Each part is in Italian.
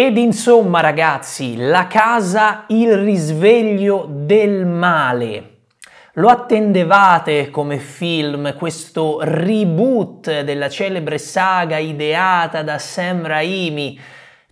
Ed insomma ragazzi, la casa il risveglio del male. Lo attendevate come film questo reboot della celebre saga ideata da Sam Raimi?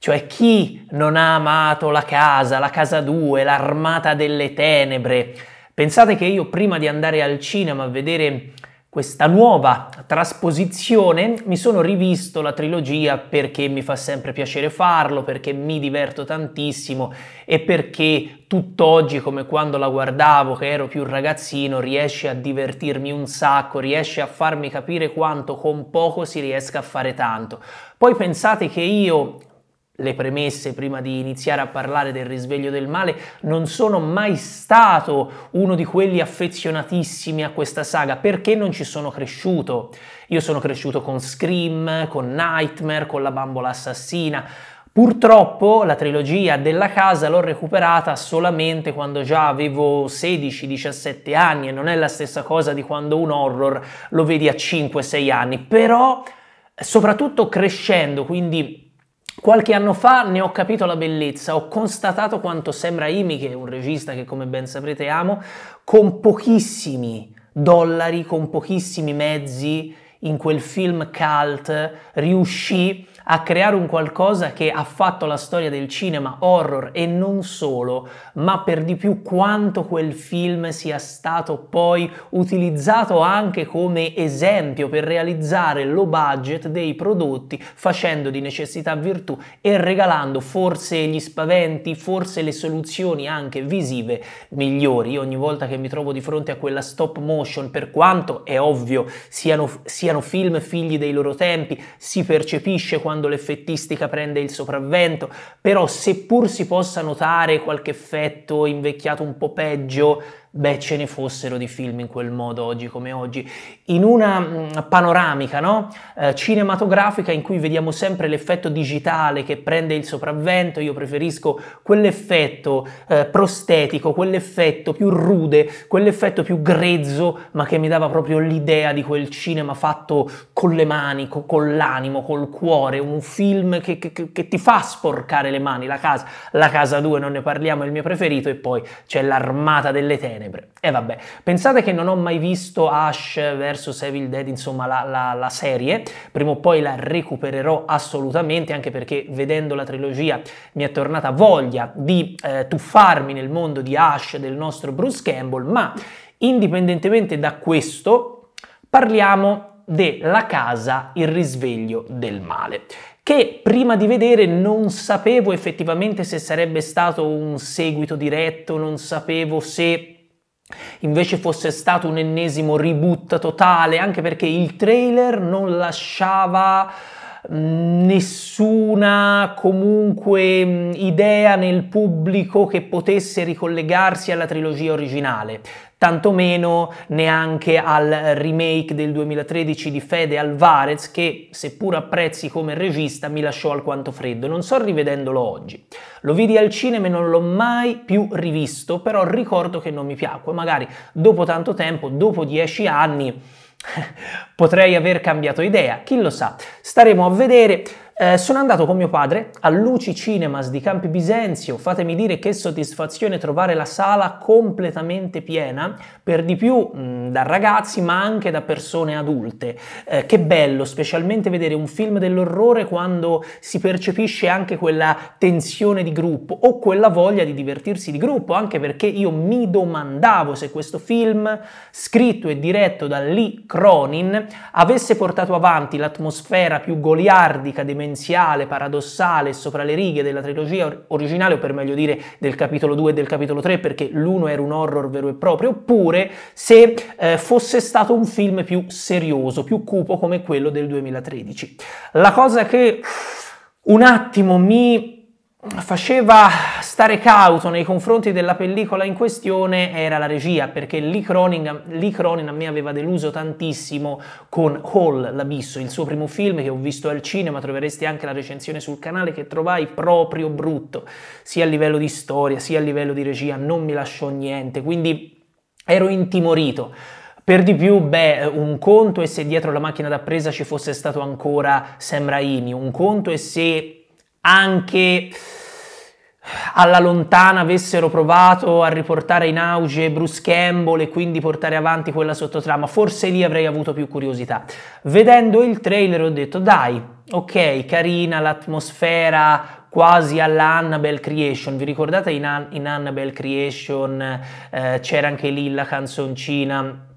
Cioè chi non ha amato la casa, la casa 2, l'armata delle tenebre? Pensate che io prima di andare al cinema a vedere questa nuova trasposizione mi sono rivisto la trilogia perché mi fa sempre piacere farlo, perché mi diverto tantissimo e perché tutt'oggi, come quando la guardavo, che ero più ragazzino, riesce a divertirmi un sacco, riesce a farmi capire quanto con poco si riesca a fare tanto. Poi pensate che io le premesse prima di iniziare a parlare del risveglio del male, non sono mai stato uno di quelli affezionatissimi a questa saga perché non ci sono cresciuto. Io sono cresciuto con Scream, con Nightmare, con la bambola assassina. Purtroppo la trilogia della casa l'ho recuperata solamente quando già avevo 16-17 anni e non è la stessa cosa di quando un horror lo vedi a 5-6 anni, però soprattutto crescendo, quindi Qualche anno fa ne ho capito la bellezza, ho constatato quanto sembra Raimi, che è un regista che come ben saprete amo, con pochissimi dollari, con pochissimi mezzi, in quel film cult riuscì a creare un qualcosa che ha fatto la storia del cinema horror e non solo, ma per di più quanto quel film sia stato poi utilizzato anche come esempio per realizzare low budget dei prodotti, facendo di necessità virtù e regalando forse gli spaventi, forse le soluzioni anche visive migliori. Io ogni volta che mi trovo di fronte a quella stop motion, per quanto è ovvio siano, siano film figli dei loro tempi, si percepisce quando quando l'effettistica prende il sopravvento, però seppur si possa notare qualche effetto invecchiato un po' peggio, beh, ce ne fossero di film in quel modo oggi come oggi, in una mm, panoramica no? eh, cinematografica in cui vediamo sempre l'effetto digitale che prende il sopravvento, io preferisco quell'effetto eh, prostetico, quell'effetto più rude, quell'effetto più grezzo, ma che mi dava proprio l'idea di quel cinema fatto con le mani, co- con l'animo, col cuore, un film che, che, che, ti fa sporcare le mani, la casa, la casa 2 non ne parliamo, è il mio preferito, e poi c'è l'armata delle tene tenebre. E eh, vabbè, pensate che non ho mai visto Ash vs Evil Dead, insomma la, la, la, serie, prima o poi la recupererò assolutamente, anche perché vedendo la trilogia mi è tornata voglia di eh, tuffarmi nel mondo di Ash del nostro Bruce Campbell, ma indipendentemente da questo parliamo della casa Il risveglio del male che prima di vedere non sapevo effettivamente se sarebbe stato un seguito diretto, non sapevo se invece fosse stato un ennesimo reboot totale, anche perché il trailer non lasciava mm, nessuna comunque mm, idea nel pubblico che potesse ricollegarsi alla trilogia originale tantomeno neanche al remake del 2013 di Fede Alvarez che, seppur apprezzi come regista, mi lasciò alquanto freddo. Non so rivedendolo oggi. Lo vidi al cinema e non l'ho mai più rivisto, però ricordo che non mi piacque. Magari dopo tanto tempo, dopo dieci anni, potrei aver cambiato idea. Chi lo sa? Staremo a vedere. Eh, sono andato con mio padre a Luci Cinemas di Campi Bisenzio, fatemi dire che soddisfazione trovare la sala completamente piena, per di più mh, mm, da ragazzi ma anche da persone adulte. Eh, che bello, specialmente vedere un film dell'orrore quando si percepisce anche quella tensione di gruppo o quella voglia di divertirsi di gruppo, anche perché io mi domandavo se questo film, scritto e diretto da Lee Cronin, avesse portato avanti l'atmosfera più goliardica dei demenziale, paradossale, sopra le righe della trilogia originale, o per meglio dire del capitolo 2 e del capitolo 3, perché l'uno era un horror vero e proprio, oppure se eh, fosse stato un film più serioso, più cupo come quello del 2013. La cosa che un attimo mi faceva stare cauto nei confronti della pellicola in questione era la regia, perché Lee Cronin, Lee Cronin a me aveva deluso tantissimo con Hall, l'Abisso, il suo primo film che ho visto al cinema, troveresti anche la recensione sul canale che trovai proprio brutto, sia a livello di storia, sia a livello di regia, non mi lasciò niente, quindi ero intimorito. Per di più, beh, un conto è se dietro la macchina da presa ci fosse stato ancora Sam Raimi, un conto è se anche alla lontana avessero provato a riportare in auge Bruce Campbell e quindi portare avanti quella sottotrama, forse lì avrei avuto più curiosità. Vedendo il trailer ho detto dai, ok, carina l'atmosfera quasi alla Annabelle Creation, vi ricordate in, An- in Annabelle Creation eh, c'era anche lì la canzoncina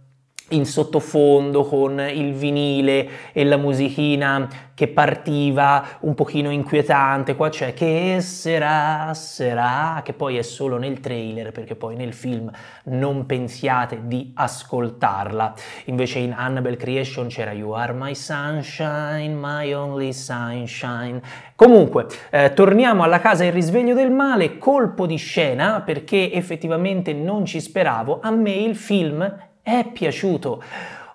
in sottofondo con il vinile e la musichina che partiva un pochino inquietante, qua c'è che sarà, sarà, che poi è solo nel trailer perché poi nel film non pensiate di ascoltarla. Invece in Annabelle Creation c'era You Are My Sunshine, My Only Sunshine. Comunque, eh, torniamo alla casa Il risveglio del male, colpo di scena perché effettivamente non ci speravo, a me il film è piaciuto.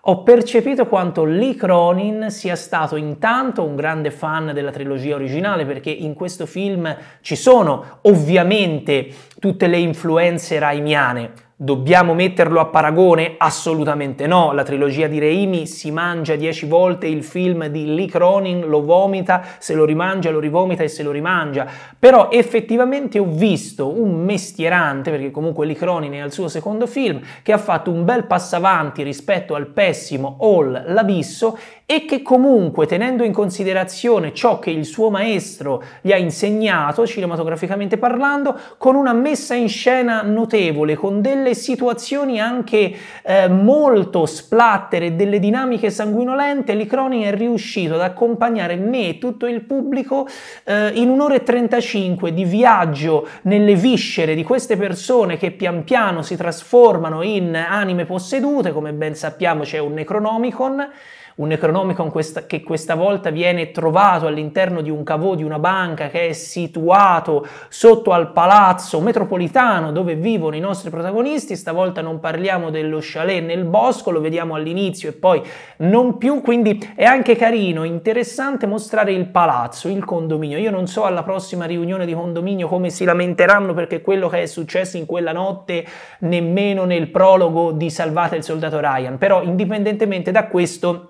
Ho percepito quanto Lee Cronin sia stato intanto un grande fan della trilogia originale perché in questo film ci sono ovviamente tutte le influenze raimiane, Dobbiamo metterlo a paragone? Assolutamente no. La trilogia di Reimi si mangia dieci volte il film di Lee Cronin, lo vomita, se lo rimangia, lo rivomita e se lo rimangia. Però effettivamente ho visto un mestierante, perché comunque Lee Cronin è al suo secondo film, che ha fatto un bel passo avanti rispetto al pessimo All l'Abisso e che comunque tenendo in considerazione ciò che il suo maestro gli ha insegnato cinematograficamente parlando, con una messa in scena notevole, con delle delle situazioni anche eh, molto splatter e delle dinamiche sanguinolente, Licronin è riuscito ad accompagnare me e tutto il pubblico eh, in un'ora e 35 di viaggio nelle viscere di queste persone che pian piano si trasformano in anime possedute, come ben sappiamo c'è un Necronomicon un Necronomicon questa, che questa volta viene trovato all'interno di un cavò di una banca che è situato sotto al palazzo metropolitano dove vivono i nostri protagonisti, stavolta non parliamo dello chalet nel bosco, lo vediamo all'inizio e poi non più, quindi è anche carino, interessante mostrare il palazzo, il condominio. Io non so alla prossima riunione di condominio come si lamenteranno perché quello che è successo in quella notte nemmeno nel prologo di Salvate il soldato Ryan, però indipendentemente da questo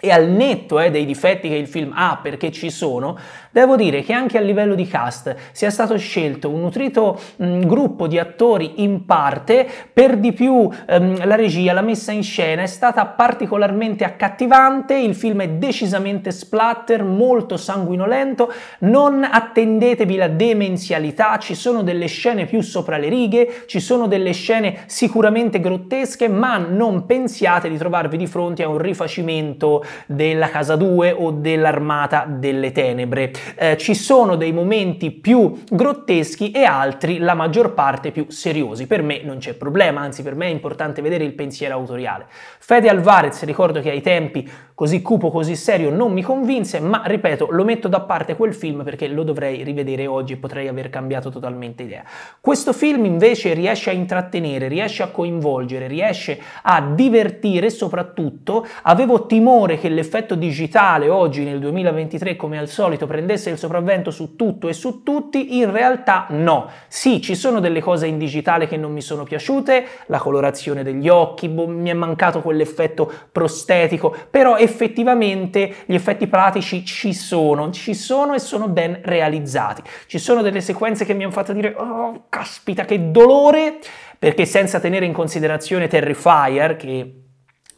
e al netto eh, dei difetti che il film ha perché ci sono, Devo dire che anche a livello di cast sia stato scelto un nutrito mh, mm, gruppo di attori in parte, per di più ehm, la regia, la messa in scena è stata particolarmente accattivante, il film è decisamente splatter, molto sanguinolento, non attendetevi la demenzialità, ci sono delle scene più sopra le righe, ci sono delle scene sicuramente grottesche, ma non pensiate di trovarvi di fronte a un rifacimento della Casa 2 o dell'Armata delle Tenebre eh, ci sono dei momenti più grotteschi e altri, la maggior parte, più seriosi. Per me non c'è problema, anzi per me è importante vedere il pensiero autoriale. Fede Alvarez, ricordo che ai tempi così cupo, così serio, non mi convinse, ma ripeto, lo metto da parte quel film perché lo dovrei rivedere oggi e potrei aver cambiato totalmente idea. Questo film invece riesce a intrattenere, riesce a coinvolgere, riesce a divertire soprattutto. Avevo timore che l'effetto digitale oggi nel 2023 come al solito prendesse avesse il sopravvento su tutto e su tutti, in realtà no. Sì, ci sono delle cose in digitale che non mi sono piaciute, la colorazione degli occhi, boh, mi è mancato quell'effetto prostetico, però effettivamente gli effetti pratici ci sono, ci sono e sono ben realizzati. Ci sono delle sequenze che mi hanno fatto dire, oh, caspita, che dolore, perché senza tenere in considerazione Terrifier, che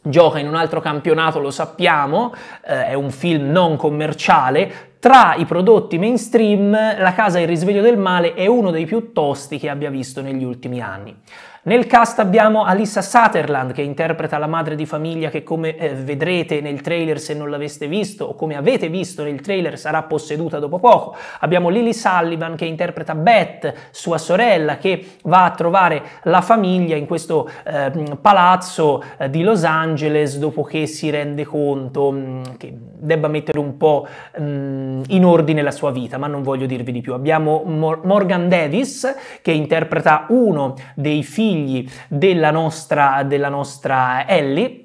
gioca in un altro campionato, lo sappiamo, eh, è un film non commerciale, tra i prodotti mainstream, La casa il risveglio del male è uno dei più tosti che abbia visto negli ultimi anni. Nel cast abbiamo Alissa Sutherland che interpreta la madre di famiglia che come eh, vedrete nel trailer se non l'aveste visto o come avete visto nel trailer sarà posseduta dopo poco. Abbiamo Lily Sullivan che interpreta Beth, sua sorella, che va a trovare la famiglia in questo eh, palazzo eh, di Los Angeles dopo che si rende conto mh, mm, che debba mettere un po' mh, mm, in ordine la sua vita, ma non voglio dirvi di più. Abbiamo Mor Morgan Davis che interpreta uno dei figli figli della nostra, della nostra Ellie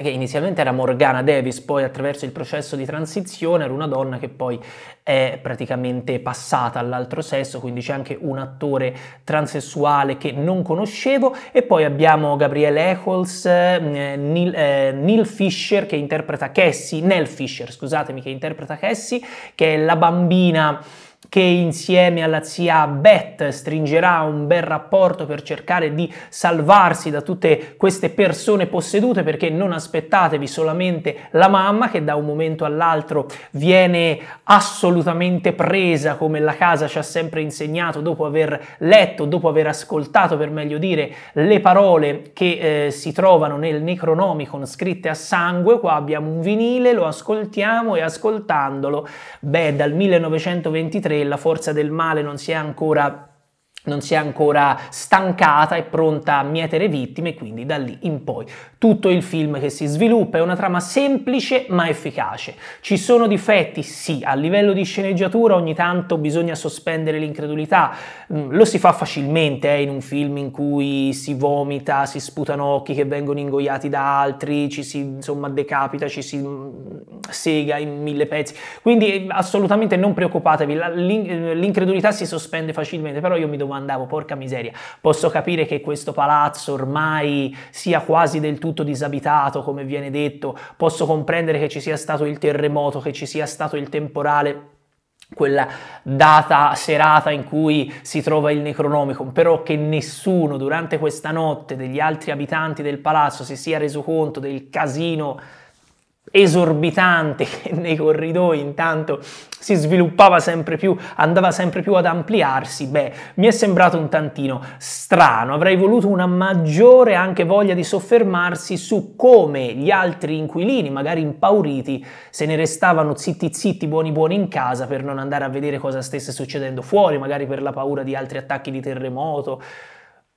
che inizialmente era Morgana Davis, poi attraverso il processo di transizione era una donna che poi è praticamente passata all'altro sesso, quindi c'è anche un attore transessuale che non conoscevo e poi abbiamo Gabriele Eccles, eh, Neil, eh, Neil, Fisher che interpreta Cassie, Nell Fisher, scusatemi, che interpreta Cassie, che è la bambina che insieme alla zia Beth stringerà un bel rapporto per cercare di salvarsi da tutte queste persone possedute perché non aspettatevi solamente la mamma che da un momento all'altro viene assolutamente presa come la casa ci ha sempre insegnato dopo aver letto, dopo aver ascoltato per meglio dire le parole che eh, si trovano nel Necronomicon scritte a sangue, qua abbiamo un vinile, lo ascoltiamo e ascoltandolo, beh dal 1923 la forza del male non si è ancora non si è ancora stancata e pronta a mietere vittime, quindi da lì in poi tutto il film che si sviluppa è una trama semplice ma efficace. Ci sono difetti? Sì, a livello di sceneggiatura ogni tanto bisogna sospendere l'incredulità. Mm, lo si fa facilmente eh, in un film in cui si vomita, si sputano occhi che vengono ingoiati da altri, ci si insomma decapita, ci si mm, sega in mille pezzi. Quindi mm, assolutamente non preoccupatevi, eh, l'incredulità si sospende facilmente, però io mi domandavo, porca miseria, posso capire che questo palazzo ormai sia quasi del tutto tutto disabitato, come viene detto, posso comprendere che ci sia stato il terremoto, che ci sia stato il temporale quella data serata in cui si trova il Necronomicon, però che nessuno durante questa notte degli altri abitanti del palazzo si sia reso conto del casino esorbitante che nei corridoi intanto si sviluppava sempre più, andava sempre più ad ampliarsi, beh, mi è sembrato un tantino strano, avrei voluto una maggiore anche voglia di soffermarsi su come gli altri inquilini, magari impauriti, se ne restavano zitti zitti, buoni buoni in casa per non andare a vedere cosa stesse succedendo fuori, magari per la paura di altri attacchi di terremoto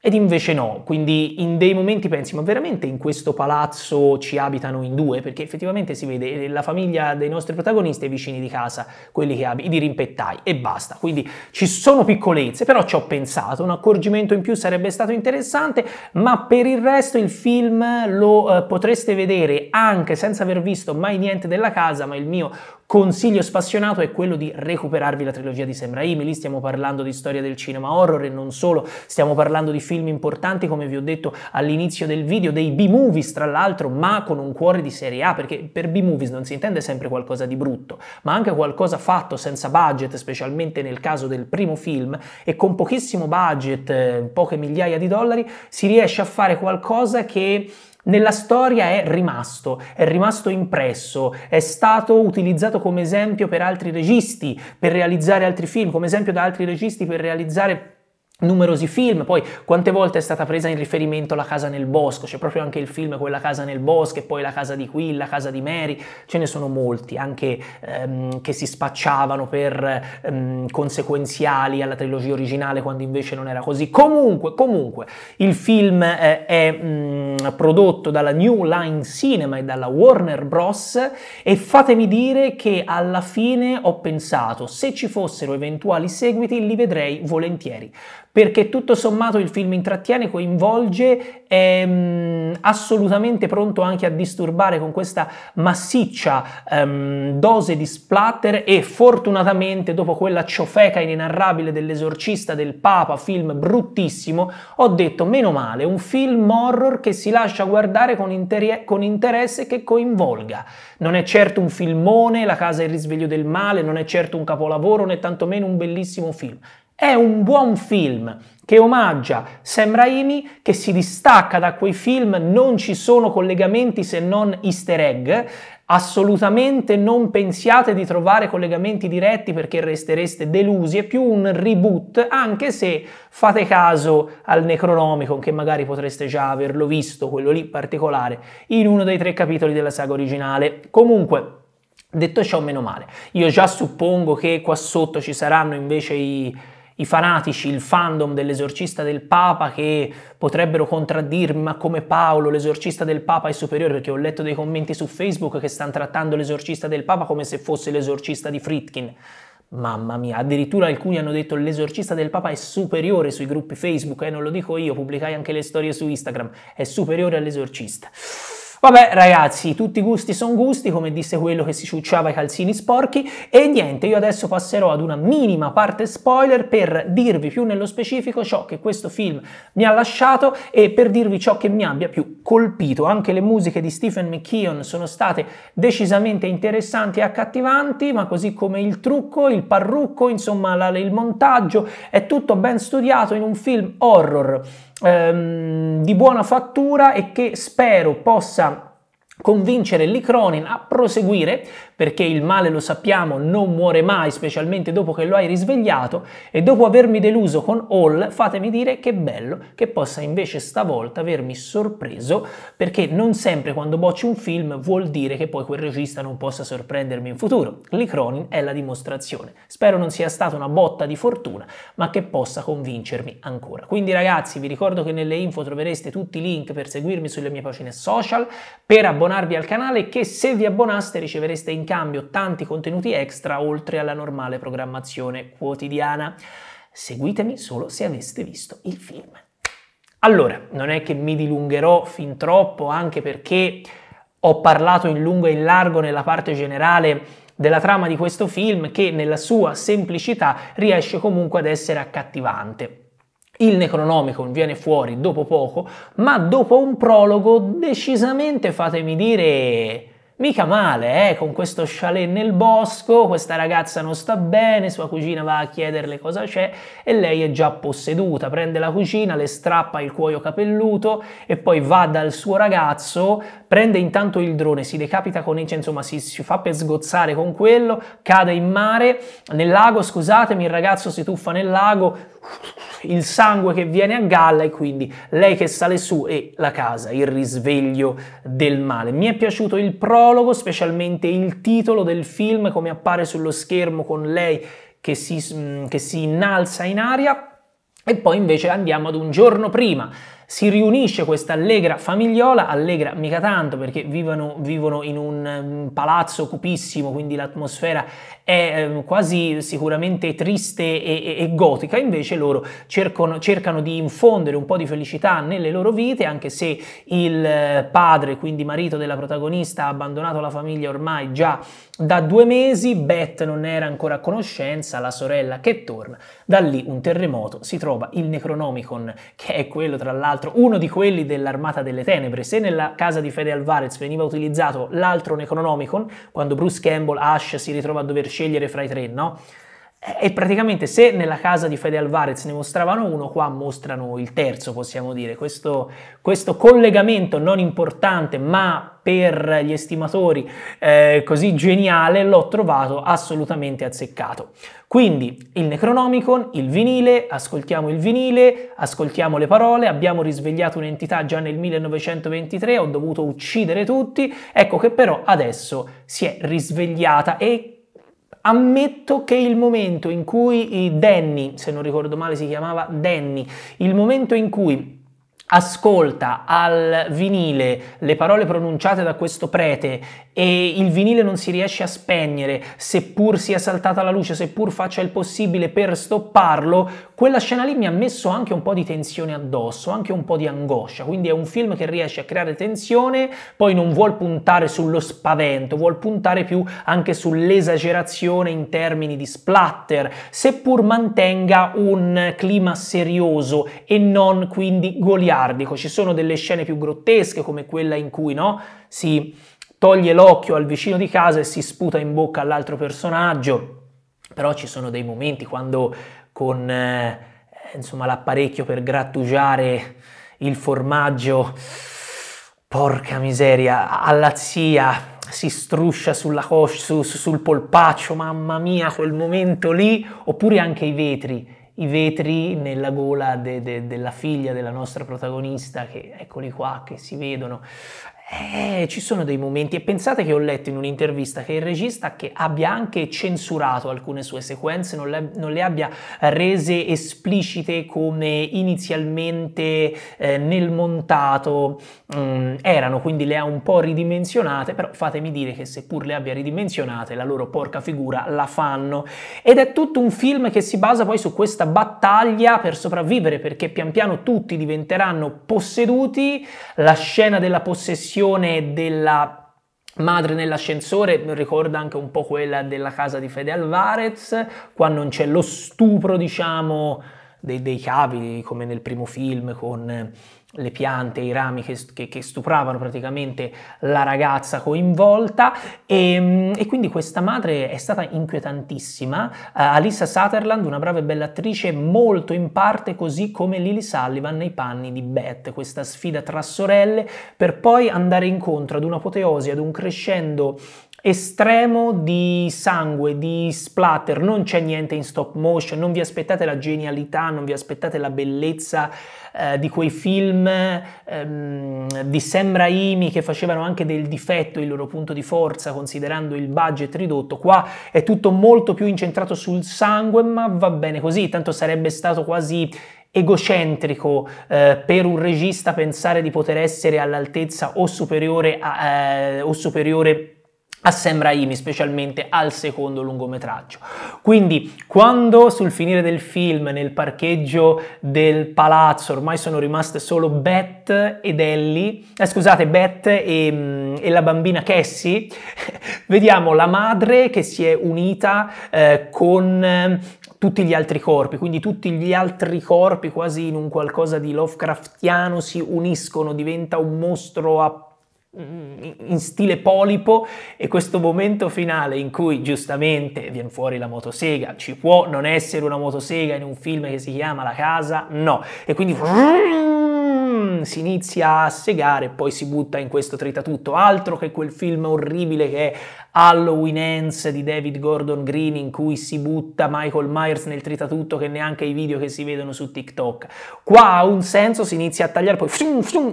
ed invece no, quindi in dei momenti pensi, ma veramente in questo palazzo ci abitano in due? Perché effettivamente si vede eh, la famiglia dei nostri protagonisti e vicini di casa, quelli che abiti, i dirimpettai e basta. Quindi ci sono piccolezze, però ci ho pensato, un accorgimento in più sarebbe stato interessante, ma per il resto il film lo eh, potreste vedere anche senza aver visto mai niente della casa, ma il mio Consiglio spassionato è quello di recuperarvi la trilogia di Sam Raimi, lì stiamo parlando di storia del cinema horror e non solo, stiamo parlando di film importanti come vi ho detto all'inizio del video, dei B-movies tra l'altro, ma con un cuore di serie A, perché per B-movies non si intende sempre qualcosa di brutto, ma anche qualcosa fatto senza budget, specialmente nel caso del primo film, e con pochissimo budget, eh, poche migliaia di dollari, si riesce a fare qualcosa che nella storia è rimasto, è rimasto impresso, è stato utilizzato come esempio per altri registi, per realizzare altri film, come esempio da altri registi per realizzare numerosi film, poi quante volte è stata presa in riferimento la casa nel bosco, c'è proprio anche il film quella casa nel bosco e poi la casa di qui, la casa di Mary, ce ne sono molti, anche ehm, che si spacciavano per ehm, conseguenziali alla trilogia originale quando invece non era così. Comunque, comunque, il film eh, è mh, mm, prodotto dalla New Line Cinema e dalla Warner Bros e fatemi dire che alla fine ho pensato se ci fossero eventuali seguiti li vedrei volentieri perché tutto sommato il film intrattiene, coinvolge, è ehm, mh, assolutamente pronto anche a disturbare con questa massiccia um, dose di splatter e fortunatamente dopo quella ciofeca inenarrabile dell'esorcista del Papa, film bruttissimo, ho detto meno male, un film horror che si lascia guardare con, interi- con interesse che coinvolga. Non è certo un filmone, La casa e il risveglio del male, non è certo un capolavoro né tantomeno un bellissimo film. È un buon film che omaggia Sam Raimi, che si distacca da quei film, non ci sono collegamenti se non easter egg, assolutamente non pensiate di trovare collegamenti diretti perché restereste delusi, è più un reboot, anche se fate caso al Necronomicon, che magari potreste già averlo visto, quello lì particolare, in uno dei tre capitoli della saga originale. Comunque, detto ciò, meno male. Io già suppongo che qua sotto ci saranno invece i i fanatici, il fandom dell'esorcista del Papa che potrebbero contraddirmi, ma come Paolo l'esorcista del Papa è superiore, perché ho letto dei commenti su Facebook che stanno trattando l'esorcista del Papa come se fosse l'esorcista di Fritkin. Mamma mia, addirittura alcuni hanno detto l'esorcista del Papa è superiore sui gruppi Facebook, eh, non lo dico io, pubblicai anche le storie su Instagram, è superiore all'esorcista. Vabbè ragazzi, tutti i gusti sono gusti, come disse quello che si ciucciava i calzini sporchi e niente, io adesso passerò ad una minima parte spoiler per dirvi più nello specifico ciò che questo film mi ha lasciato e per dirvi ciò che mi abbia più colpito. Anche le musiche di Stephen McKeon sono state decisamente interessanti e accattivanti, ma così come il trucco, il parrucco, insomma la, il montaggio, è tutto ben studiato in un film horror ehm, di buona fattura e che spero possa convincere l'Icronin a proseguire perché il male lo sappiamo non muore mai, specialmente dopo che lo hai risvegliato, e dopo avermi deluso con All, fatemi dire che bello che possa invece stavolta avermi sorpreso, perché non sempre quando bocci un film vuol dire che poi quel regista non possa sorprendermi in futuro. L'Icronin è la dimostrazione. Spero non sia stata una botta di fortuna, ma che possa convincermi ancora. Quindi ragazzi, vi ricordo che nelle info trovereste tutti i link per seguirmi sulle mie pagine social, per abbonarvi al canale, e che se vi abbonaste ricevereste in in cambio tanti contenuti extra oltre alla normale programmazione quotidiana. Seguitemi solo se aveste visto il film. Allora, non è che mi dilungherò fin troppo, anche perché ho parlato in lungo e in largo nella parte generale della trama di questo film che nella sua semplicità riesce comunque ad essere accattivante. Il Necronomicon viene fuori dopo poco, ma dopo un prologo decisamente, fatemi dire, Mica male, eh, con questo chalet nel bosco, questa ragazza non sta bene, sua cugina va a chiederle cosa c'è e lei è già posseduta, prende la cugina, le strappa il cuoio capelluto e poi va dal suo ragazzo, prende intanto il drone, si decapita con il, cioè, insomma si, si fa per sgozzare con quello, cade in mare, nel lago, scusatemi, il ragazzo si tuffa nel lago, il sangue che viene a galla e quindi lei che sale su e la casa, il risveglio del male. Mi è piaciuto il prologo, specialmente il titolo del film, come appare sullo schermo con lei che si, mm, che si innalza in aria. E poi invece andiamo ad un giorno prima, si riunisce questa allegra famigliola, allegra mica tanto perché vivono, vivono in un um, palazzo cupissimo, quindi l'atmosfera è um, quasi sicuramente triste e, e, e gotica, invece loro cercano, cercano, di infondere un po' di felicità nelle loro vite, anche se il eh, padre, quindi marito della protagonista, ha abbandonato la famiglia ormai già da due mesi Beth non era ancora a conoscenza, la sorella che torna, da lì un terremoto, si trova il Necronomicon, che è quello tra l'altro uno di quelli dell'Armata delle Tenebre. Se nella casa di Fede Alvarez veniva utilizzato l'altro Necronomicon, quando Bruce Campbell, Ash si ritrova a dover scegliere fra i tre, no? E praticamente se nella casa di Fede Alvarez ne mostravano uno, qua mostrano il terzo, possiamo dire. Questo, questo collegamento non importante, ma per gli estimatori eh, così geniale, l'ho trovato assolutamente azzeccato. Quindi il Necronomicon, il vinile, ascoltiamo il vinile, ascoltiamo le parole, abbiamo risvegliato un'entità già nel 1923, ho dovuto uccidere tutti, ecco che però adesso si è risvegliata e Ammetto che il momento in cui Danny, se non ricordo male si chiamava Danny, il momento in cui ascolta al vinile le parole pronunciate da questo prete e il vinile non si riesce a spegnere, seppur sia saltata la luce, seppur faccia il possibile per stopparlo, quella scena lì mi ha messo anche un po' di tensione addosso, anche un po' di angoscia, quindi è un film che riesce a creare tensione, poi non vuol puntare sullo spavento, vuol puntare più anche sull'esagerazione in termini di splatter, seppur mantenga un clima serioso e non quindi goliato leopardico, ci sono delle scene più grottesche come quella in cui no, si toglie l'occhio al vicino di casa e si sputa in bocca all'altro personaggio, però ci sono dei momenti quando con eh, insomma, l'apparecchio per grattugiare il formaggio, porca miseria, alla zia si struscia sulla coscia, su, sul polpaccio, mamma mia, quel momento lì, oppure anche i vetri i vetri nella gola de, de, della figlia della nostra protagonista, che eccoli qua, che si vedono. Eh, ci sono dei momenti e pensate che ho letto in un'intervista che il regista che abbia anche censurato alcune sue sequenze non le, non le abbia rese esplicite come inizialmente eh, nel montato um, erano, quindi le ha un po' ridimensionate, però fatemi dire che seppur le abbia ridimensionate la loro porca figura la fanno ed è tutto un film che si basa poi su questa battaglia per sopravvivere perché pian piano tutti diventeranno posseduti, la scena della possessione reazione della madre nell'ascensore ricorda anche un po' quella della casa di Fede Alvarez, qua non c'è lo stupro, diciamo, dei, dei cavi, come nel primo film con le piante, i rami che, che, che, stupravano praticamente la ragazza coinvolta e, e quindi questa madre è stata inquietantissima. Uh, eh, Alissa Sutherland, una brava e bella attrice, molto in parte così come Lily Sullivan nei panni di Beth, questa sfida tra sorelle per poi andare incontro ad un'apoteosi, ad un crescendo estremo di sangue, di splatter, non c'è niente in stop motion, non vi aspettate la genialità, non vi aspettate la bellezza eh, di quei film ehm, di Sam Raimi che facevano anche del difetto il loro punto di forza considerando il budget ridotto, qua è tutto molto più incentrato sul sangue ma va bene così, tanto sarebbe stato quasi egocentrico eh, per un regista pensare di poter essere all'altezza o superiore a, eh, o superiore a Sam Raimi, specialmente al secondo lungometraggio. Quindi, quando sul finire del film, nel parcheggio del palazzo, ormai sono rimaste solo Beth ed Ellie, eh, scusate, Beth e, mm, e, la bambina Cassie, vediamo la madre che si è unita eh, con eh, tutti gli altri corpi, quindi tutti gli altri corpi quasi in un qualcosa di Lovecraftiano si uniscono, diventa un mostro a in stile polipo e questo momento finale in cui giustamente viene fuori la motosega ci può non essere una motosega in un film che si chiama La casa? No e quindi si inizia a segare e poi si butta in questo tritatutto. Altro che quel film orribile che è Halloween Ends di David Gordon Green in cui si butta Michael Myers nel tritatutto che neanche i video che si vedono su TikTok. Qua ha un senso, si inizia a tagliare poi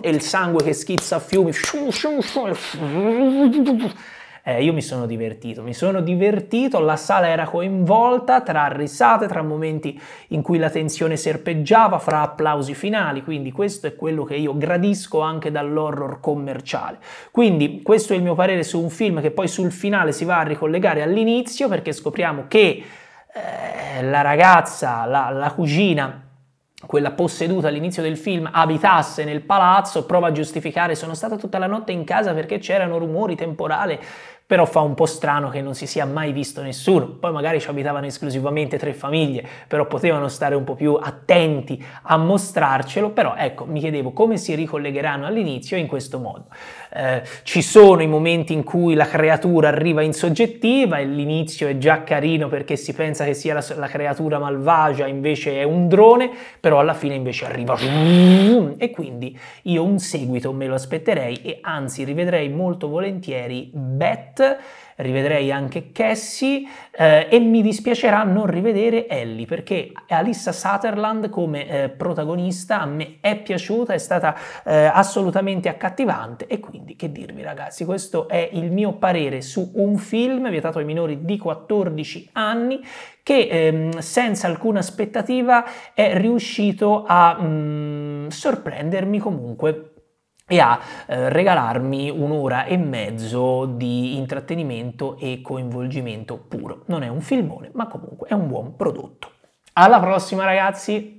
e il sangue che schizza a fiumi. Fium, eh, io mi sono divertito, mi sono divertito, la sala era coinvolta tra risate, tra momenti in cui la tensione serpeggiava, fra applausi finali, quindi questo è quello che io gradisco anche dall'horror commerciale. Quindi questo è il mio parere su un film che poi sul finale si va a ricollegare all'inizio perché scopriamo che eh, la ragazza, la, la cugina, quella posseduta all'inizio del film abitasse nel palazzo, prova a giustificare sono stata tutta la notte in casa perché c'erano rumori temporali, però fa un po' strano che non si sia mai visto nessuno. Poi magari ci abitavano esclusivamente tre famiglie, però potevano stare un po' più attenti a mostrarcelo. Però ecco, mi chiedevo come si ricollegheranno all'inizio in questo modo eh, ci sono i momenti in cui la creatura arriva in soggettiva e l'inizio è già carino perché si pensa che sia la, la creatura malvagia, invece è un drone, però alla fine invece arriva mm-hmm. e quindi io un seguito me lo aspetterei e anzi rivedrei molto volentieri Beth rivedrei anche Cassie eh, e mi dispiacerà non rivedere Ellie perché Alissa Sutherland come eh, protagonista a me è piaciuta, è stata eh, assolutamente accattivante e quindi che dirvi ragazzi, questo è il mio parere su un film vietato ai minori di 14 anni che ehm, senza alcuna aspettativa è riuscito a mh, mm, sorprendermi comunque e a eh, regalarmi un'ora e mezzo di intrattenimento e coinvolgimento puro. Non è un filmone, ma comunque è un buon prodotto. Alla prossima ragazzi!